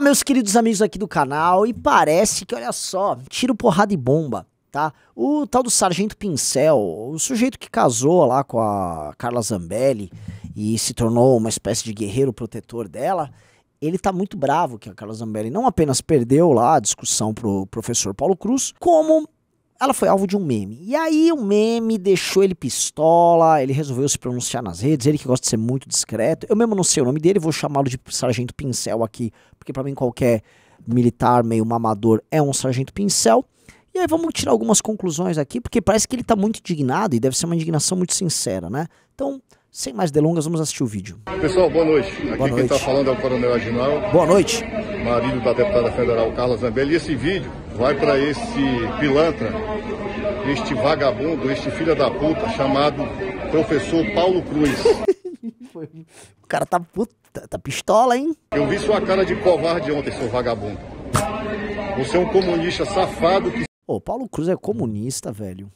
Olá, meus queridos amigos aqui do canal, e parece que, olha só, tiro porrada e bomba, tá? O tal do Sargento Pincel, o sujeito que casou lá com a Carla Zambelli e se tornou uma espécie de guerreiro protetor dela, ele tá muito bravo que a Carla Zambelli não apenas perdeu lá a discussão pro professor Paulo Cruz, como ela foi alvo de um meme. E aí o meme deixou ele pistola, ele resolveu se pronunciar nas redes, ele que gosta de ser muito discreto. Eu mesmo não sei o nome dele, vou chamá-lo de Sargento Pincel aqui, porque para mim qualquer militar meio mamador é um Sargento Pincel. E aí vamos tirar algumas conclusões aqui, porque parece que ele tá muito indignado e deve ser uma indignação muito sincera, né? Então, sem mais delongas, vamos assistir o vídeo. Pessoal, boa noite. Aqui boa quem está falando é o Coronel Aginal. Boa noite. Marido da deputada federal Carla Zambelli. E esse vídeo vai para esse pilantra, este vagabundo, este filho da puta, chamado professor Paulo Cruz. o cara tá puta, tá pistola, hein? Eu vi sua cara de covarde ontem, seu vagabundo. Você é um comunista safado que. Ô, Paulo Cruz é comunista, velho.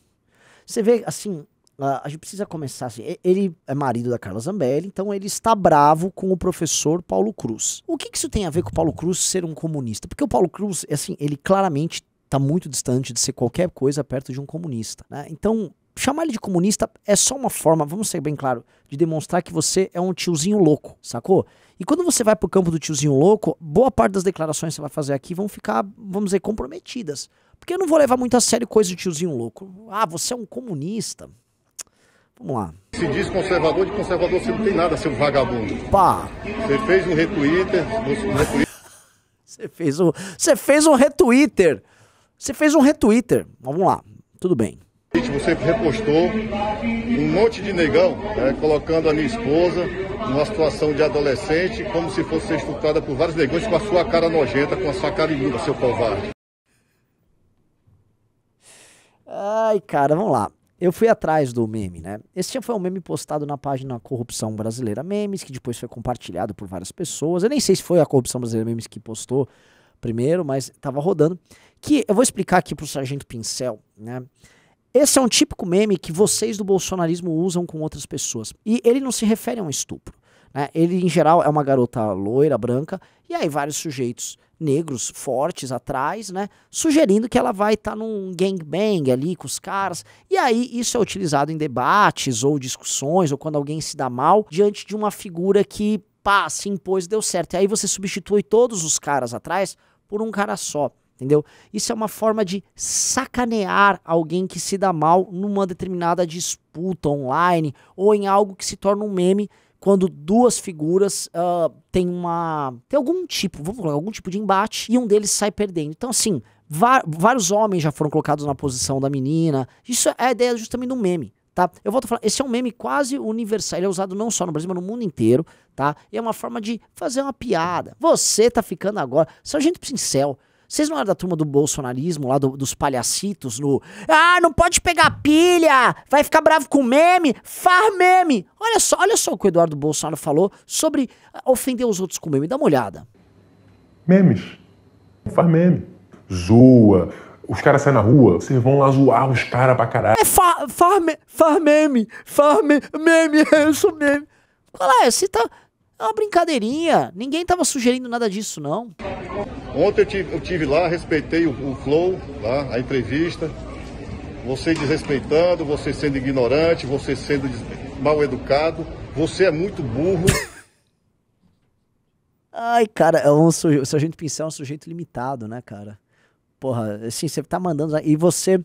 Você vê, assim, ah, a gente precisa começar assim. Ele é marido da Carla Zambelli, então ele está bravo com o professor Paulo Cruz. O que, que isso tem a ver com o Paulo Cruz ser um comunista? Porque o Paulo Cruz, é assim, ele claramente está muito distante de ser qualquer coisa perto de um comunista. Né? Então, chamar ele de comunista é só uma forma, vamos ser bem claro, de demonstrar que você é um tiozinho louco, sacou? E quando você vai pro campo do tiozinho louco, boa parte das declarações que você vai fazer aqui vão ficar, vamos dizer, comprometidas. Porque eu não vou levar muito a sério coisa de tiozinho louco. Ah, você é um comunista. Vamos lá. Se diz conservador, de conservador você não tem nada, seu vagabundo. Pá! Você fez um retweeter. você fez um, você fez um retweeter. Você fez um retweeter. Vamos lá, tudo bem. Você repostou um monte de negão né, colocando a minha esposa numa situação de adolescente, como se fosse ser estuprada por vários negões com a sua cara nojenta, com a sua cara imunda, seu covarde. Ai, cara, vamos lá eu fui atrás do meme, né? Esse foi um meme postado na página Corrupção Brasileira Memes, que depois foi compartilhado por várias pessoas. Eu nem sei se foi a Corrupção Brasileira Memes que postou primeiro, mas estava rodando. Que eu vou explicar aqui para o Sargento Pincel, né? Esse é um típico meme que vocês do bolsonarismo usam com outras pessoas. E ele não se refere a um estupro. Né? Ele, em geral, é uma garota loira, branca, e aí vários sujeitos negros fortes atrás, né? Sugerindo que ela vai estar tá num gangbang ali com os caras. E aí isso é utilizado em debates ou discussões, ou quando alguém se dá mal, diante de uma figura que, pá, se impôs, deu certo. E aí você substitui todos os caras atrás por um cara só entendeu? Isso é uma forma de sacanear alguém que se dá mal numa determinada disputa online ou em algo que se torna um meme quando duas figuras uh, têm uma. tem algum tipo, vamos falar, algum tipo de embate e um deles sai perdendo. Então, assim, vários homens já foram colocados na posição da menina. Isso é a ideia justamente do meme. Tá? Eu volto a falar, esse é um meme quase universal, ele é usado não só no Brasil, mas no mundo inteiro, tá? E é uma forma de fazer uma piada. Você tá ficando agora, sargento pincel, vocês não eram da turma do bolsonarismo, lá do, dos palhacitos, no. Ah, não pode pegar pilha! Vai ficar bravo com meme? Far meme! Olha só, olha só o que o Eduardo Bolsonaro falou sobre ah, ofender os outros com meme. Dá uma olhada. Memes. Far meme. Zoa. Os caras saem na rua, vocês vão lá zoar os caras pra caralho. É far, far, me, far meme. Far meme. Eu sou meme. Qual é? Você tá. É uma brincadeirinha. Ninguém tava sugerindo nada disso, não. Ontem eu tive, eu tive lá, respeitei o, o flow, lá, a entrevista. Você desrespeitando, você sendo ignorante, você sendo mal educado, você é muito burro. Ai, cara, é um sujeito, se a gente pensar, é um sujeito limitado, né, cara? Porra, assim, você tá mandando. E você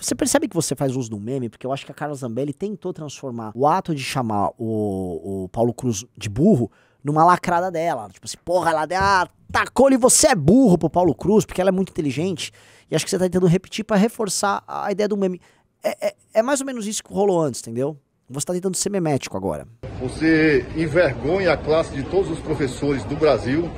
você percebe que você faz uso do meme, porque eu acho que a Carla Zambelli tentou transformar o ato de chamar o, o Paulo Cruz de burro numa lacrada dela. Tipo assim, porra, ela ah, tacou-lhe você é burro pro Paulo Cruz, porque ela é muito inteligente. E acho que você tá tentando repetir para reforçar a ideia do meme. É, é, é mais ou menos isso que rolou antes, entendeu? Você está tentando ser memético agora. Você envergonha a classe de todos os professores do Brasil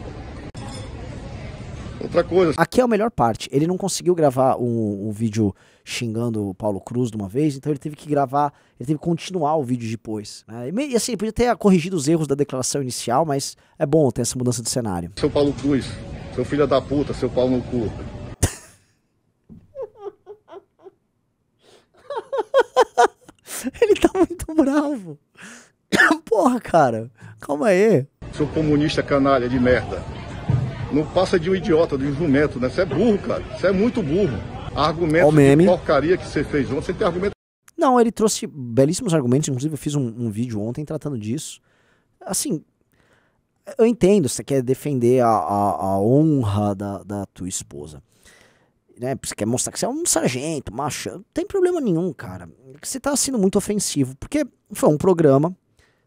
outra coisa. Aqui é a melhor parte. Ele não conseguiu gravar um, um, vídeo xingando o Paulo Cruz de uma vez, então ele teve que gravar, ele teve que continuar o vídeo depois. Né? E, e assim, ele podia ter corrigido os erros da declaração inicial, mas é bom ter essa mudança de cenário. Seu Paulo Cruz, seu filho da puta, seu pau no cu. ele tá muito bravo. Porra, cara, calma aí. Seu comunista canalha de merda. Não passa de um idiota, de um jumento, né? Você é burro, cara. Você é muito burro. Argumento de porcaria que você fez ontem, você tem argumento. Não, ele trouxe belíssimos argumentos. Inclusive, eu fiz um, um vídeo ontem tratando disso. Assim, eu entendo, você quer defender a, a, a honra da, da tua esposa. Né? Você quer mostrar que você é um sargento, macho. Não tem problema nenhum, cara. Você tá sendo muito ofensivo. Porque foi um programa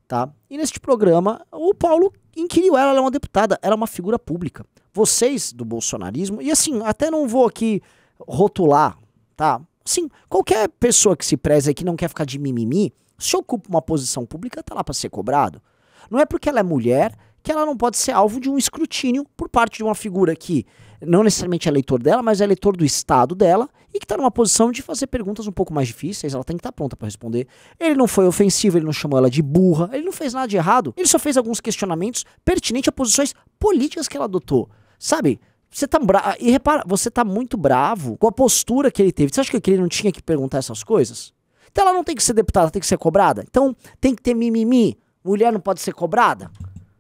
tá? E neste programa, o Paulo inquiriu ela, ela é uma deputada, ela é uma figura pública. Vocês do bolsonarismo, e assim, até não vou aqui rotular, tá? Assim, qualquer pessoa que se preze que não quer ficar de mimimi, se ocupa uma posição pública, tá lá para ser cobrado. Não é porque ela é mulher que ela não pode ser alvo de um escrutínio por parte de uma figura que não necessariamente é eleitor dela, mas é eleitor do estado dela e que está numa posição de fazer perguntas um pouco mais difíceis, ela tem que estar tá pronta para responder. Ele não foi ofensivo, ele não chamou ela de burra, ele não fez nada de errado, ele só fez alguns questionamentos pertinentes a posições políticas que ela adotou. Sabe? Você tá E repara, você tá muito bravo com a postura que ele teve. Você acha que ele não tinha que perguntar essas coisas? Então ela não tem que ser deputada, tem que ser cobrada. Então tem que ter mimimi. Mulher não pode ser cobrada.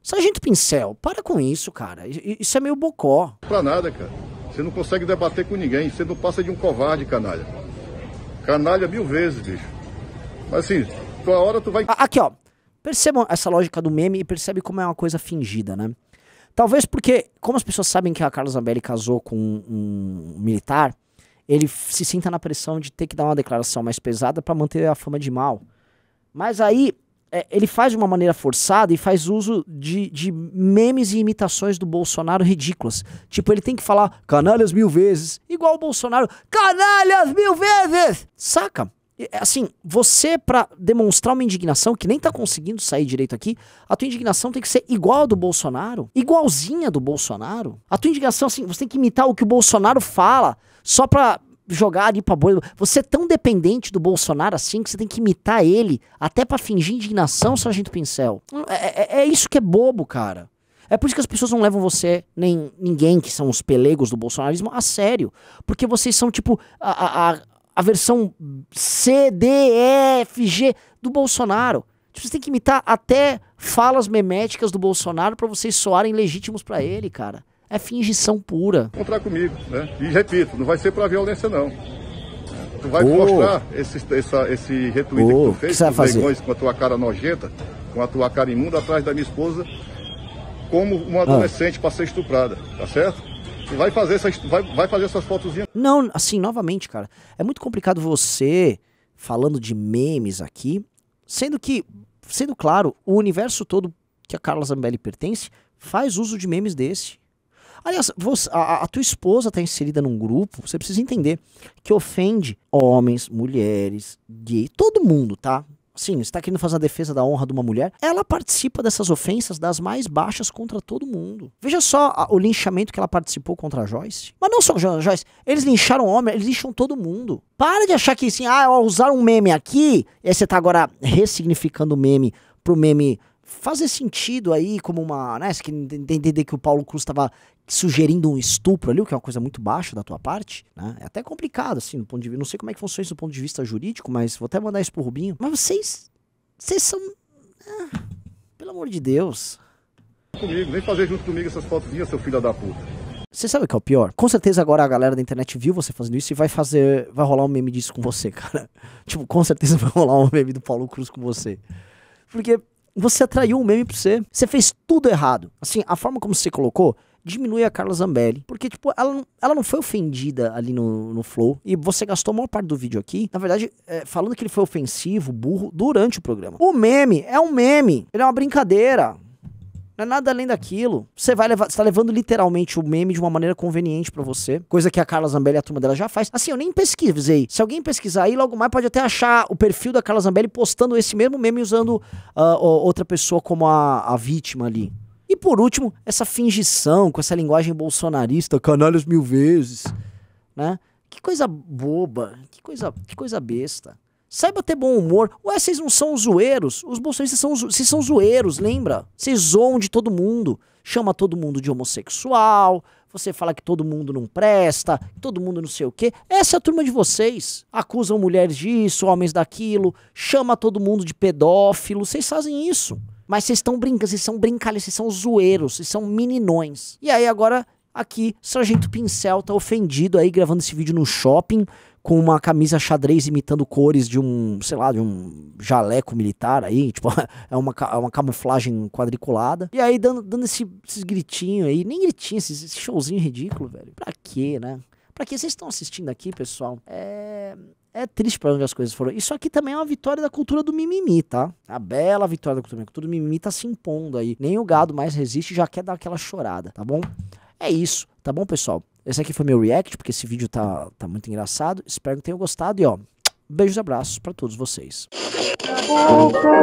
Sargento Pincel, para com isso, cara. Isso é meio bocó. Pra nada, cara. Você não consegue debater com ninguém. Você não passa de um covarde, canalha. Canalha mil vezes, bicho. Mas assim, tua hora tu vai. Aqui, ó. Percebam essa lógica do meme e percebe como é uma coisa fingida, né? Talvez porque, como as pessoas sabem que a Carla Zambelli casou com um, um militar, ele se sinta na pressão de ter que dar uma declaração mais pesada para manter a fama de mal. Mas aí é, ele faz de uma maneira forçada e faz uso de, de memes e imitações do Bolsonaro ridículas. Tipo, ele tem que falar canalhas mil vezes, igual o Bolsonaro, canalhas mil vezes! Saca? É, assim, você, para demonstrar uma indignação que nem tá conseguindo sair direito aqui, a tua indignação tem que ser igual a do Bolsonaro, igualzinha do Bolsonaro. A tua indignação, assim, você tem que imitar o que o Bolsonaro fala, só pra jogar ali pra bolha. Você é tão dependente do Bolsonaro assim que você tem que imitar ele até para fingir indignação, Sargento Pincel. É, é, é, é isso que é bobo, cara. É por isso que as pessoas não levam você, nem ninguém que são os pelegos do bolsonarismo, a sério. Porque vocês são, tipo, a, a, a versão C, D, E, F, G do Bolsonaro. Tipo, você tem que imitar até falas meméticas do Bolsonaro para vocês soarem legítimos para ele, cara é fingição pura. Encontrar comigo, né? E repito, não vai ser para violência não. Tu vai oh. mostrar esse, essa, esse retweet oh. que tu fez, que tu fazer? com a tua cara nojenta, com a tua cara imunda atrás da minha esposa, como uma ah. adolescente ah. ser estuprada, tá certo? Tu vai fazer essas, vai, vai fazer essas fotozinhas. Não, assim, novamente, cara, é muito complicado você falando de memes aqui, sendo que, sendo claro, o universo todo que a Carla Zambelli pertence faz uso de memes desse. Aliás, você, a, a, tua esposa está inserida num grupo, você precisa entender que ofende homens, mulheres, gay, todo mundo, tá? Sim, está querendo fazer a defesa da honra de uma mulher. Ela participa dessas ofensas das mais baixas contra todo mundo. Veja só a, o linchamento que ela participou contra a Joyce. Mas não só a Joyce, eles lincharam homem, eles lincham todo mundo. Para de achar que assim, ah, usar um meme aqui, e aí você está agora ressignificando o meme pro meme fazer sentido aí como uma, né, você entender que o Paulo Cruz estava sugerindo um estupro ali, o que é uma coisa muito baixa da tua parte, né? É até complicado assim, do ponto de vista, não sei como é que funciona isso do ponto de vista jurídico, mas vou até mandar isso pro Rubinho. Mas vocês vocês são ah, pelo amor de Deus. Comigo, vem fazer junto comigo essas fotozinhas, seu filho da puta. Você sabe o que é o pior? Com certeza agora a galera da internet viu você fazendo isso e vai fazer. Vai rolar um meme disso com você, cara. Tipo, com certeza vai rolar um meme do Paulo Cruz com você. Porque você atraiu um meme pra você. Você fez tudo errado. Assim, a forma como você colocou diminui a Carla Zambelli. Porque, tipo, ela, ela não foi ofendida ali no, no flow. E você gastou a maior parte do vídeo aqui, na verdade, é, falando que ele foi ofensivo, burro, durante o programa. O meme é um meme. Ele é uma brincadeira. Não é nada além daquilo. Você vai levar, está levando literalmente o meme de uma maneira conveniente para você, coisa que a Carla Zambelli e a turma dela já faz. Assim, eu nem pesquisei. Se alguém pesquisar aí, logo mais pode até achar o perfil da Carla Zambelli postando esse mesmo meme usando uh, outra pessoa como a, a vítima ali. E por último, essa fingição com essa linguagem bolsonarista, canalhas mil vezes, né? Que coisa boba, que coisa, que coisa besta. Saiba ter bom humor. Ué, vocês não são zoeiros? Os bolsonaristas são, vocês são zoeiros, lembra? Vocês zoam de todo mundo. Chama todo mundo de homossexual. Você fala que todo mundo não presta, que todo mundo não sei o quê. Essa é a turma de vocês. Acusam mulheres disso, homens daquilo. Chama todo mundo de pedófilo. Vocês fazem isso. Mas vocês estão brincando, vocês são brincalhões, vocês são zoeiros, vocês são meninões. E aí agora aqui, Sargento Pincel tá ofendido aí gravando esse vídeo no shopping, com uma camisa xadrez imitando cores de um, sei lá, de um jaleco militar aí, tipo, é uma, é uma camuflagem quadriculada. E aí dando, dando esse, esses gritinhos aí, nem gritinho, esse, esse showzinho ridículo, velho. Pra quê, né? Pra que vocês estão assistindo aqui, pessoal? É. É triste para onde as coisas foram. Isso aqui também é uma vitória da cultura do mimimi, tá? A bela vitória da cultura, a cultura do mimimi tá se impondo aí. Nem o gado mais resiste já quer dar aquela chorada, tá bom? É isso, tá bom, pessoal? Esse aqui foi meu react, porque esse vídeo tá, tá muito engraçado. Espero que tenham gostado e ó, beijos e abraços para todos vocês. Marca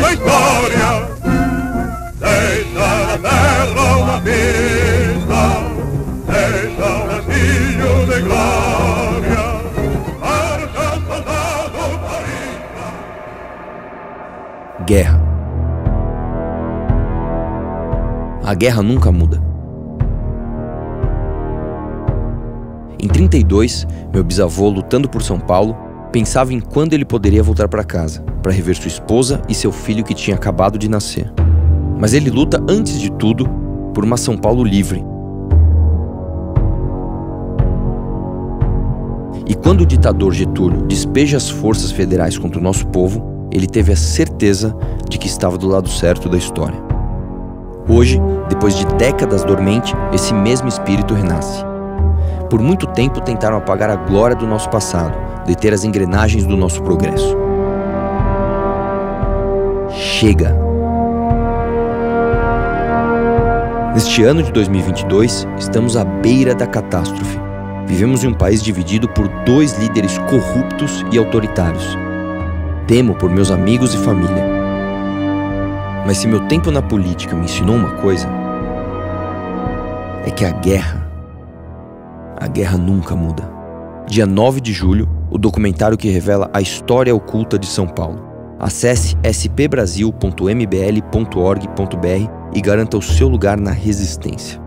na história guerra. A guerra nunca muda. Em 32, meu bisavô, lutando por São Paulo, pensava em quando ele poderia voltar para casa, para rever sua esposa e seu filho que tinha acabado de nascer. Mas ele luta, antes de tudo, por uma São Paulo livre. E quando o ditador Getúlio despeja as forças federais contra o nosso povo, ele teve a certeza de que estava do lado certo da história. Hoje, depois de décadas dormente, esse mesmo espírito renasce. Por muito tempo tentaram apagar a glória do nosso passado, deter as engrenagens do nosso progresso. Chega! Neste ano de 2022, estamos à beira da catástrofe. Vivemos em um país dividido por dois líderes corruptos e autoritários, Temo por meus amigos e família. Mas se meu tempo na política me ensinou uma coisa, é que a guerra, a guerra nunca muda. Dia 9 de julho, o documentário que revela a história oculta de São Paulo. Acesse spbrasil.mbl.org.br e garanta o seu lugar na resistência.